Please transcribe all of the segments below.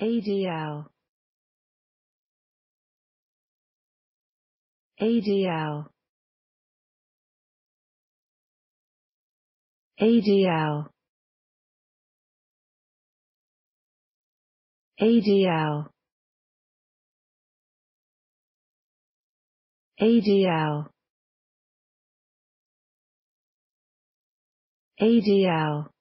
ADL ADL ADL ADL ADL ADL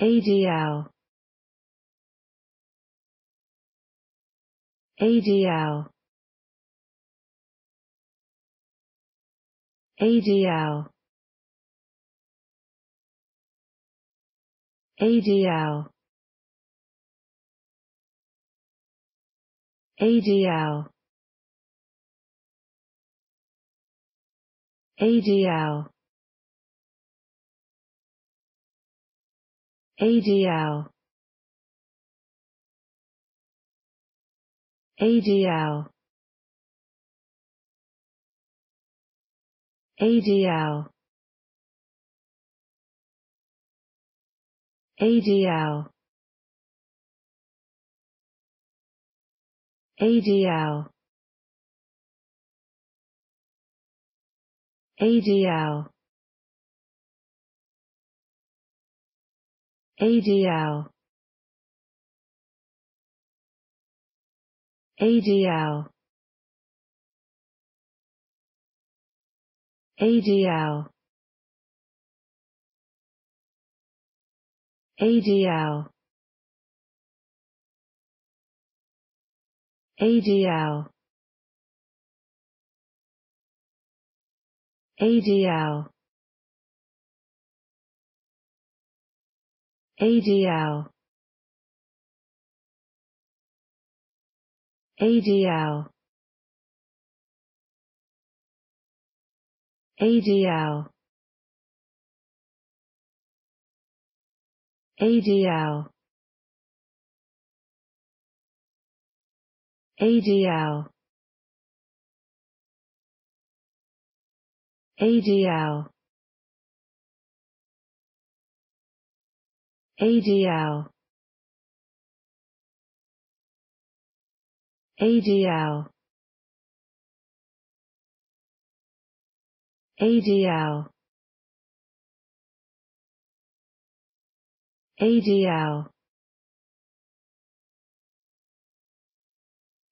ADL ADL ADL ADL ADL ADL ADL ADL ADL ADL ADL ADL ADL ADL ADL ADL ADL ADL ADL ADL ADL ADL ADL ADL ADL ADL ADL ADL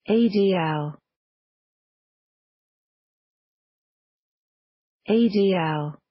ADL ADL